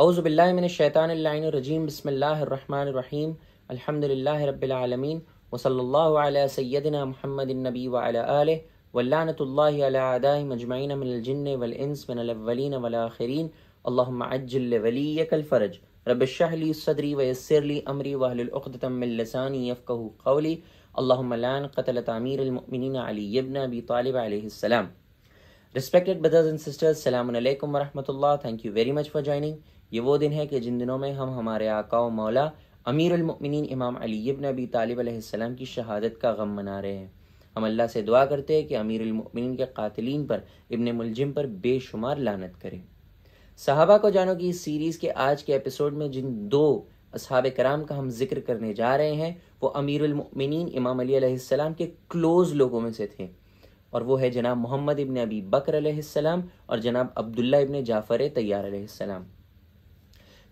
أعوذ بالله من الشيطان اللعين الرجيم بسم الله الرحمن الرحيم الحمد لله رب العالمين وصلى الله على سيدنا محمد النبي وعلى آله واللعنة الله على أعدائهم مجمعين من الجن والإنس من الأولين والآخرين اللهم عجل لوليك الفرج رب اشرح لي صدري ويسر لي أمري واهلل عقدة من لساني يفقه قولي اللهم لعن قتلة أمير المؤمنين علي بن أبي طالب عليه السلام Respected brothers and sisters, Assalamu Alaikum wa Rahmatullah. Thank you very much for joining. ये वो दिन है कि जिन दिनों में हम हमारे आका व मौला अमीर अमीरमिन इमाम अली इब्न अबी तालिब की शहादत का गम मना रहे हैं हम अल्लाह से दुआ करते हैं कि अमीर अमीरमिन के कातिलीन पर इबन मुलजिम पर बेशुमार लानत करें साहबा को जानो कि इस सीरीज़ के आज के एपिसोड में जिन दो असहाब कराम का हम जिक्र करने जा रहे हैं वो अमीर अमीरमिन इमाम अलीसम के क्लोज़ लोगों में से थे और वो है जनाब मोहम्मद इबन अबी बकर और जनाब अब्दुल्ला इबन जाफ़र तैयार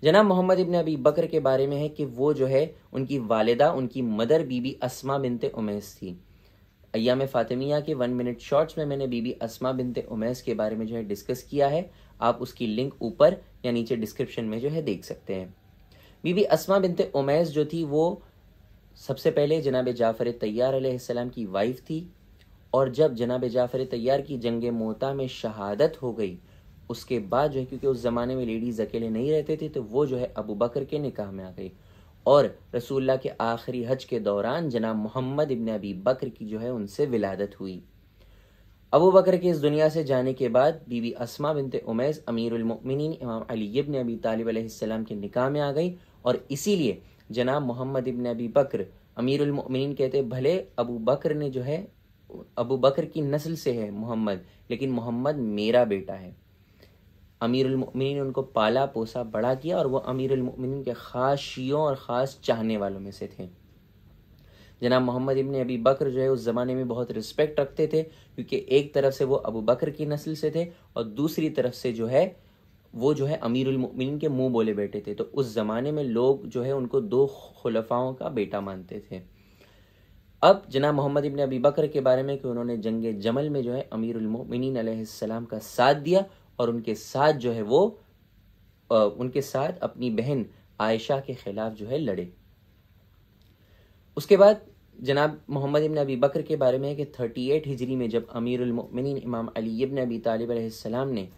जनाब मोहम्मद इबन अबी बकर के बारे में है कि वो जो है उनकी वालदा उनकी मदर बीबी असमा बिनते उमैस थी अयाम फ़ातिमिया के वन मिनट शॉर्ट्स में मैंने बीबी असमा बिनते उमैस के बारे में जो है डिस्कस किया है आप उसकी लिंक ऊपर या नीचे डिस्क्रिप्शन में जो है देख सकते हैं बीबी असमा बिनते उमैस जो थी वो सबसे पहले जनाब जाफ़र तैयार सलाम की वाइफ थी और जब जनाब जाफ़र तैयार की जंग मोता में शहादत हो गई उसके बाद जो है क्योंकि उस ज़माने में लेडीज़ अकेले नहीं रहते थे तो वो जो है अबू बकर के निकाह में आ गई और रसूल्ला के आखिरी हज के दौरान जनाब मोहम्मद इबन अबी बकर की जो है उनसे विलादत हुई अबू बकर के इस दुनिया से जाने के बाद बीबी असमा बिनते उमैस अमीरमिन इमाम अली इबन अबी तालब के निकाह में आ गई और इसीलिए जनाब मोहम्मद इबन अबी बकर अमीरमिन कहते भले अबू बकर ने जो है अबू बकर की नस्ल से है मोहम्मद लेकिन मोहम्मद मेरा बेटा है अमीरमिन उनको पाला पोसा बड़ा किया और वो अमीरमिन के ख़ास शियों और ख़ास चाहने वालों में से थे जनाब मोहम्मद इबन अबी बकर जो है उस ज़माने में बहुत रिस्पेक्ट रखते थे क्योंकि एक तरफ से वो अबू बकर की नस्ल से थे और दूसरी तरफ से जो है वो जो है अमीरमिन के मुंह बोले बैठे थे तो उस ज़माने में लोग जो है उनको दो खुलफाओं का बेटा मानते थे अब जना मोहम्मद इबन अबी बकर के बारे में कि उन्होंने जंग जमल में जो है अमीरमिन का साथ दिया और उनके साथ जो है वो उनके साथ अपनी बहन आयशा के ख़िलाफ़ जो है लड़े उसके बाद जनाब मोहम्मद इबन अबी बकर के बारे में है कि थर्टी एट हिजरी में जब अमीरमिन इमाम अली इबन अबी सलाम ने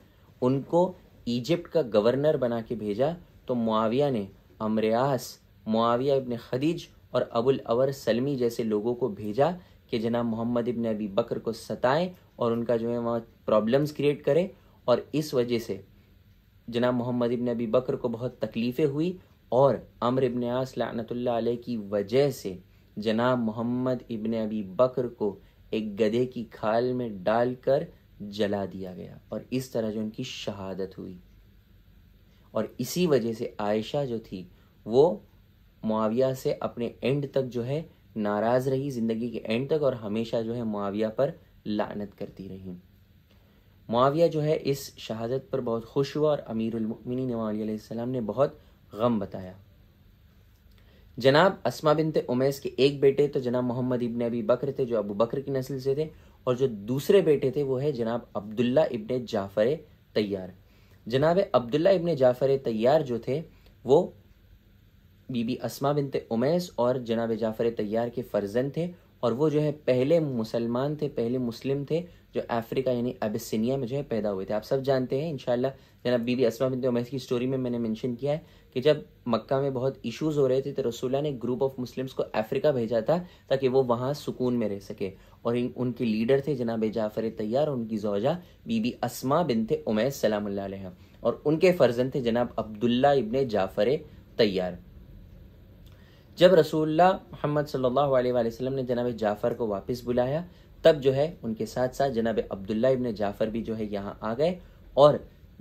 उनको इजिप्ट का गवर्नर बना के भेजा तो मुआविया ने अमरयास मुआविया इबन खदीज और अबुल अवर सलमी जैसे लोगों को भेजा कि जनाब मोहम्मद इबन अबी बकर को सताएं और उनका जो है वहाँ प्रॉब्लम्स क्रिएट करें और इस वजह से जनाब मोहम्मद इबन अबी बकर को बहुत तकलीफ़ें हुई और अमर इबन आस अलैह की वजह से जनाब मोहम्मद इबन अबी बकर को एक गधे की खाल में डालकर जला दिया गया और इस तरह जो उनकी शहादत हुई और इसी वजह से आयशा जो थी वो मुआविया से अपने एंड तक जो है नाराज़ रही ज़िंदगी के एंड तक और हमेशा जो है मुआविया पर लानत करती रही मुआविया जो है इस शहादत पर बहुत खुश हुआ और अमीरमिन सलाम ने बहुत गम बताया जनाब असमा बिनते उमेस के एक बेटे तो जनाब मोहम्मद इबन अबी बकर थे जो अबू बकर की नस्ल से थे और जो दूसरे बेटे थे वो है जनाब अब्दुल्ला इबन जाफ़र तैयार जनाब अब्दुल्ला इबन जाफ़र तैयार जो थे वो बीबी असमा बिनते उमेस और जनाब जाफ़र तैयार के फर्जन थे और वो जो है पहले मुसलमान थे पहले मुस्लिम थे जो अफ्रीका यानी एबिसिनिया में जो है पैदा हुए थे आप सब जानते हैं इनशाला जनाब बीबी असमा बिन उमैस की स्टोरी में मैंने मेंशन किया है कि जब मक्का में बहुत इश्यूज हो रहे थे तो रसुल्ला ने ग्रुप ऑफ मुस्लिम्स को अफ्रीका भेजा था ताकि वो वहाँ सुकून में रह सके और उनके लीडर थे जनाब जाफ़र तैयार और उनकी जोजा बीबी असमा बिन थे उमैस सलाम और उनके फर्जन थे जनाब अब्दुल्ला इबन जाफ़र तैयार जब रसूलुल्लाह मोहम्मद सल्लल्लाहु अलैहि वसल्लम ने जनाब जाफ़र को वापस बुलाया तब जो है उनके साथ साथ जनाब अब्दुल्ला इब्ने जाफ़र भी जो है यहाँ आ गए और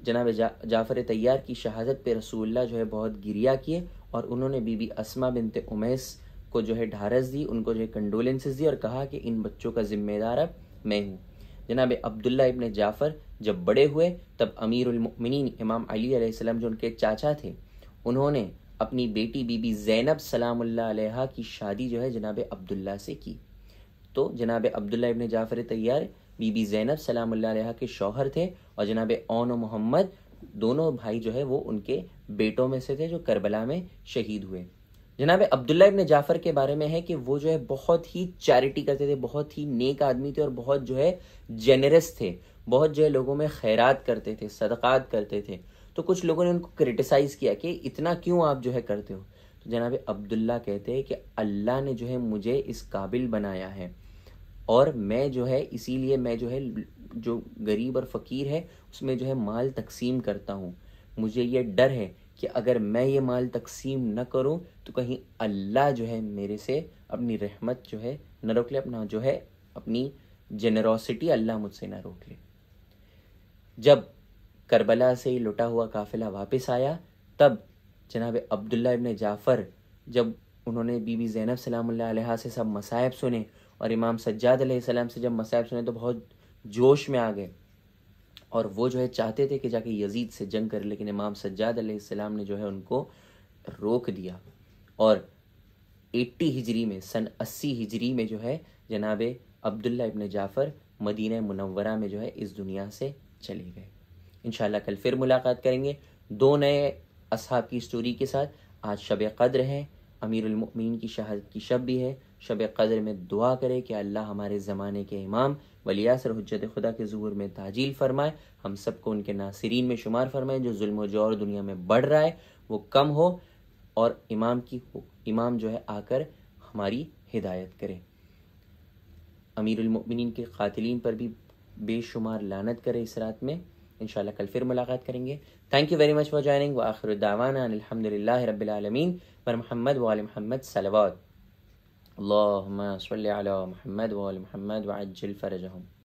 जनाब जा, जाफ़र तैयार की शहादत पे रसूलुल्लाह जो है बहुत गिरिया किए और उन्होंने बीबी असमा बिनते उमैस को जो है ढारस दी उनको जो है कंडोलेंसेज दी और कहा कि इन बच्चों का ज़िम्मेदार अब मैं हूँ जनाब अब्दुल्ला इबन जाफ़र जब बड़े हुए तब अमीरमिन इमाम अली जो उनके चाचा थे उन्होंने अपनी बेटी बीबी ज़ैनब सलाम्ला की शादी जो है जनाब अब्दुल्ला से की तो जनाब अब्दुल्ला इबन जाफ़र तैयार बीबी ज़ैनब सलाम्ला के शौहर थे और जनाब ओन मोहम्मद दोनों भाई जो है वो उनके बेटों में से थे जो करबला में शहीद हुए जनाब अब्दुल्ला इबन जाफ़र के बारे में है कि वो जो है बहुत ही चैरिटी करते थे बहुत ही नेक आदमी थे और बहुत जो है जेनरस थे बहुत जो है लोगों में खैरात करते थे सदक़ात करते थे तो कुछ लोगों ने उनको क्रिटिसाइज़ किया कि इतना क्यों आप जो है करते हो तो जनाब अब्दुल्ला कहते हैं कि अल्लाह ने जो है मुझे इस काबिल बनाया है और मैं जो है इसीलिए मैं जो है जो गरीब और फ़कीर है उसमें जो है माल तकसीम करता हूँ मुझे ये डर है कि अगर मैं ये माल तकसीम न करूँ तो कहीं अल्लाह जो है मेरे से अपनी रहमत जो है न रोक ले अपना जो है अपनी जेनरोसिटी अल्लाह मुझसे ना रोक ले जब करबला से ही लुटा हुआ काफिला वापस आया तब जनाब अब्दुल्ला इबन जाफ़र जब उन्होंने बीबी ज़ैनब सलाम से सब मसायब सुने और इमाम सज्जाद सलाम से जब मसायब सुने तो बहुत जोश में आ गए और वो जो है चाहते थे कि जाके यजीद से जंग करें लेकिन इमाम सज्जाद सलाम ने जो है उनको रोक दिया और 80 हिजरी में सन 80 हिजरी में जो है जनाब अब्दुल्ला इब्ने जाफ़र मदीना मुनवरा में जो है इस दुनिया से चले गए इनशाला कल फिर मुलाकात करेंगे दो नए असहाब की स्टोरी के साथ आज शब कद्र है अमीरमिन की शहादत की शब भी है शब कद्र में दुआ करें कि अल्लाह हमारे ज़माने के इमाम वलियासर हजत खुदा के जहूर में ताजील फरमाए हम सबको उनके नासरीन में शुमार फरमाए जो जुल्म जोर दुनिया में बढ़ रहा है वो कम हो और इमाम की इमाम जो है आकर हमारी हिदायत करे अमीरमिन के क़ातलीन पर भी बेशुमार लानत करे इस रात में ان شاء الله کل پھر ملاقات کریں گے تھینک یو ویری مچ فار جوائننگ واخر الدعوانا ان الحمد لله رب العالمين پر محمد و آل محمد صلوات اللهم صل على محمد و آل محمد وعجل فرجهم